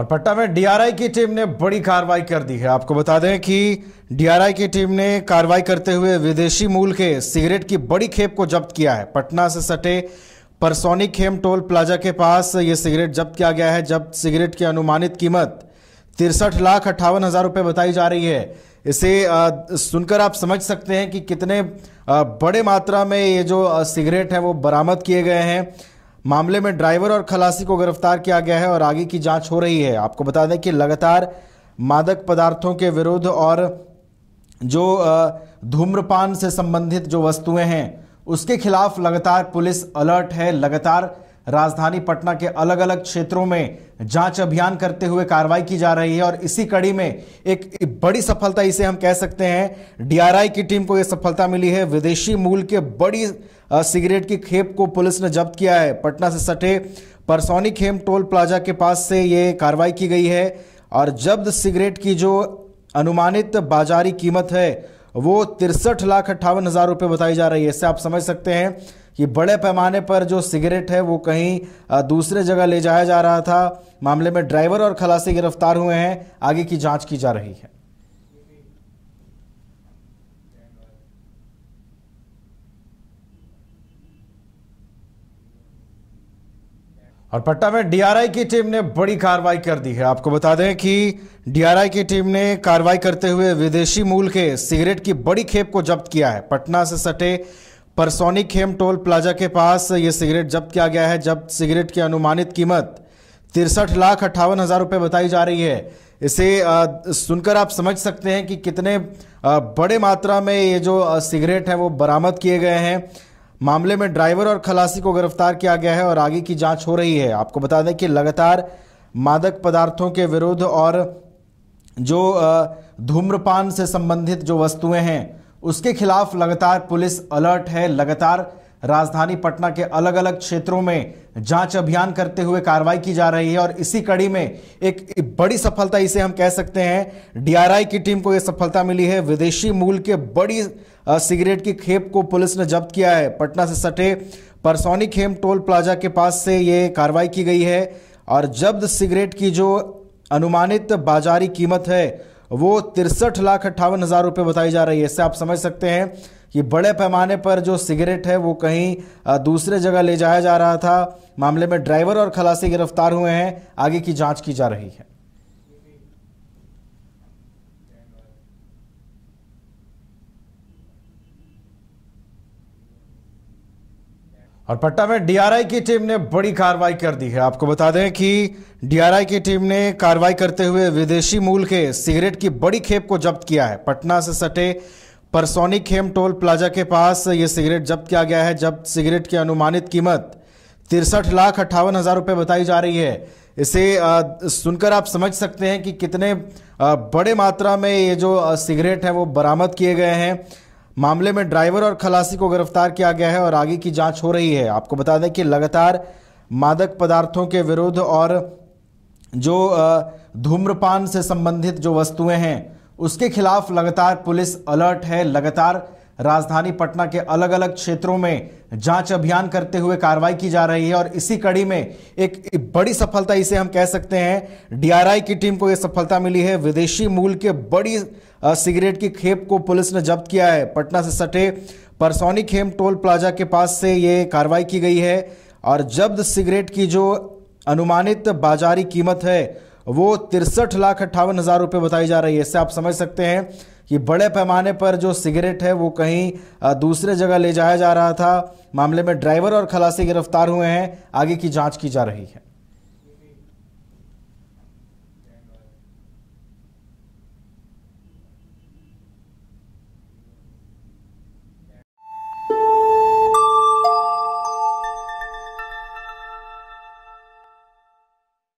और पट्टा में डीआरआई की टीम ने बड़ी कार्रवाई कर दी है आपको बता दें कि डीआरआई की टीम ने कार्रवाई करते हुए विदेशी मूल के सिगरेट की बड़ी खेप को जब्त किया है पटना से सटे परसोनी खेम टोल प्लाजा के पास ये सिगरेट जब्त किया गया है जब्त सिगरेट की अनुमानित कीमत तिरसठ लाख अट्ठावन हज़ार रुपये बताई जा रही है इसे सुनकर आप समझ सकते हैं कि कितने बड़े मात्रा में ये जो सिगरेट है वो बरामद किए गए हैं मामले में ड्राइवर और खलासी को गिरफ्तार किया गया है और आगे की जांच हो रही है आपको बता दें कि लगातार मादक पदार्थों के विरुद्ध और जो धूम्रपान से संबंधित जो वस्तुएं हैं उसके खिलाफ लगातार पुलिस अलर्ट है लगातार राजधानी पटना के अलग अलग क्षेत्रों में जांच अभियान करते हुए कार्रवाई की जा रही है और इसी कड़ी में एक बड़ी सफलता इसे हम कह सकते हैं डीआरआई की टीम को यह सफलता मिली है विदेशी मूल के बड़ी सिगरेट की खेप को पुलिस ने जब्त किया है पटना से सटे परसौनी खेम टोल प्लाजा के पास से ये कार्रवाई की गई है और जब्त सिगरेट की जो अनुमानित बाजारी कीमत है वो तिरसठ लाख अट्ठावन हज़ार रुपए बताई जा रही है इससे आप समझ सकते हैं कि बड़े पैमाने पर जो सिगरेट है वो कहीं दूसरे जगह ले जाया जा रहा था मामले में ड्राइवर और खलासी गिरफ्तार हुए हैं आगे की जांच की जा रही है और पटना में डीआरआई की टीम ने बड़ी कार्रवाई कर दी है आपको बता दें कि डीआरआई की टीम ने कार्रवाई करते हुए विदेशी मूल के सिगरेट की बड़ी खेप को जब्त किया है पटना से सटे परसोनी खेम टोल प्लाजा के पास ये सिगरेट जब्त किया गया है जब्त सिगरेट की अनुमानित कीमत तिरसठ लाख अट्ठावन हज़ार रुपये बताई जा रही है इसे सुनकर आप समझ सकते हैं कि कितने बड़े मात्रा में ये जो सिगरेट है वो बरामद किए गए हैं मामले में ड्राइवर और खलासी को गिरफ्तार किया गया है और आगे की जांच हो रही है आपको बता दें कि लगातार मादक पदार्थों के विरुद्ध और जो धूम्रपान से संबंधित जो वस्तुएं हैं उसके खिलाफ लगातार पुलिस अलर्ट है लगातार राजधानी पटना के अलग अलग क्षेत्रों में जांच अभियान करते हुए कार्रवाई की जा रही है और इसी कड़ी में एक बड़ी सफलता इसे हम कह सकते हैं डीआरआई की टीम को यह सफलता मिली है विदेशी मूल के बड़ी सिगरेट की खेप को पुलिस ने जब्त किया है पटना से सटे परसौनी खेम टोल प्लाजा के पास से ये कार्रवाई की गई है और जब्त सिगरेट की जो अनुमानित बाजारी कीमत है वो तिरसठ लाख अट्ठावन हज़ार रुपये बताई जा रही है इससे आप समझ सकते हैं कि बड़े पैमाने पर जो सिगरेट है वो कहीं दूसरे जगह ले जाया जा रहा था मामले में ड्राइवर और खलासी गिरफ्तार हुए हैं आगे की जांच की जा रही है और पटना में डीआरआई की टीम ने बड़ी कार्रवाई कर दी है आपको बता दें कि डीआरआई की टीम ने कार्रवाई करते हुए विदेशी मूल के सिगरेट की बड़ी खेप को जब्त किया है पटना से सटे परसोनी खेम टोल प्लाजा के पास ये सिगरेट जब्त किया गया है जब सिगरेट की अनुमानित कीमत तिरसठ लाख अट्ठावन हज़ार रुपये बताई जा रही है इसे सुनकर आप समझ सकते हैं कि कितने बड़े मात्रा में ये जो सिगरेट है वो बरामद किए गए हैं मामले में ड्राइवर और खलासी को गिरफ्तार किया गया है और आगे की जांच हो रही है आपको बता दें कि लगातार मादक पदार्थों के विरुद्ध और जो धूम्रपान से संबंधित जो वस्तुएं हैं उसके खिलाफ लगातार पुलिस अलर्ट है लगातार राजधानी पटना के अलग अलग क्षेत्रों में जांच अभियान करते हुए कार्रवाई की जा रही है और इसी कड़ी में एक बड़ी सफलता इसे हम कह सकते हैं डीआरआई की टीम को यह सफलता मिली है विदेशी मूल के बड़ी सिगरेट की खेप को पुलिस ने जब्त किया है पटना से सटे परसौनी खेम टोल प्लाजा के पास से ये कार्रवाई की गई है और जब्त सिगरेट की जो अनुमानित बाजारी कीमत है वो तिरसठ लाख अट्ठावन हज़ार रुपये बताई जा रही है इससे आप समझ सकते हैं कि बड़े पैमाने पर जो सिगरेट है वो कहीं दूसरे जगह ले जाया जा रहा था मामले में ड्राइवर और खलासी गिरफ्तार हुए हैं आगे की जांच की जा रही है